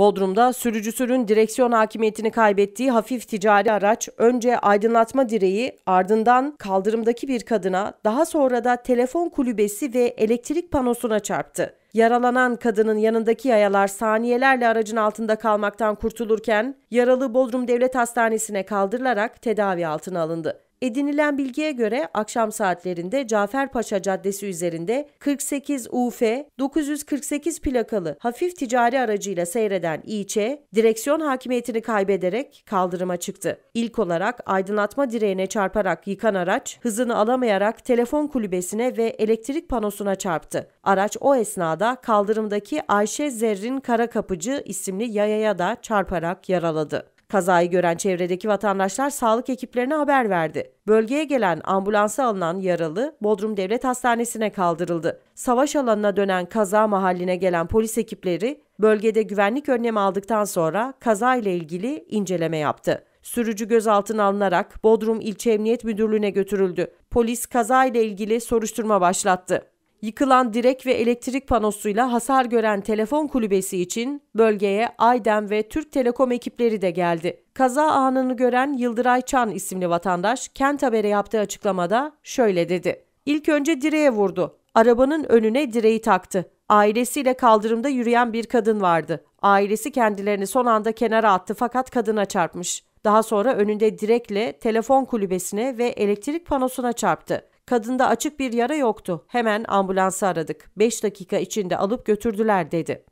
Bodrum'da sürücüsünün direksiyon hakimiyetini kaybettiği hafif ticari araç önce aydınlatma direği ardından kaldırımdaki bir kadına daha sonra da telefon kulübesi ve elektrik panosuna çarptı. Yaralanan kadının yanındaki yayalar saniyelerle aracın altında kalmaktan kurtulurken yaralı Bodrum Devlet Hastanesi'ne kaldırılarak tedavi altına alındı. Edinilen bilgiye göre akşam saatlerinde Caferpaşa Caddesi üzerinde 48 UF 948 plakalı hafif ticari aracıyla seyreden İÇ direksiyon hakimiyetini kaybederek kaldırıma çıktı. İlk olarak aydınlatma direğine çarparak yıkan araç hızını alamayarak telefon kulübesine ve elektrik panosuna çarptı. Araç o esnada kaldırımdaki Ayşe Zerrin Karakapıcı isimli yayaya da çarparak yaraladı. Kazayı gören çevredeki vatandaşlar sağlık ekiplerine haber verdi. Bölgeye gelen ambulansa alınan yaralı Bodrum Devlet Hastanesi'ne kaldırıldı. Savaş alanına dönen kaza mahalline gelen polis ekipleri bölgede güvenlik önlemi aldıktan sonra kaza ile ilgili inceleme yaptı. Sürücü gözaltına alınarak Bodrum İlçe Emniyet Müdürlüğü'ne götürüldü. Polis kaza ile ilgili soruşturma başlattı. Yıkılan direk ve elektrik panosuyla hasar gören telefon kulübesi için bölgeye Aydem ve Türk Telekom ekipleri de geldi. Kaza anını gören Yıldıray Çan isimli vatandaş Kent Haber'e yaptığı açıklamada şöyle dedi. İlk önce direğe vurdu. Arabanın önüne direği taktı. Ailesiyle kaldırımda yürüyen bir kadın vardı. Ailesi kendilerini son anda kenara attı fakat kadına çarpmış. Daha sonra önünde direkle telefon kulübesine ve elektrik panosuna çarptı. Kadında açık bir yara yoktu. Hemen ambulansı aradık. 5 dakika içinde alıp götürdüler dedi.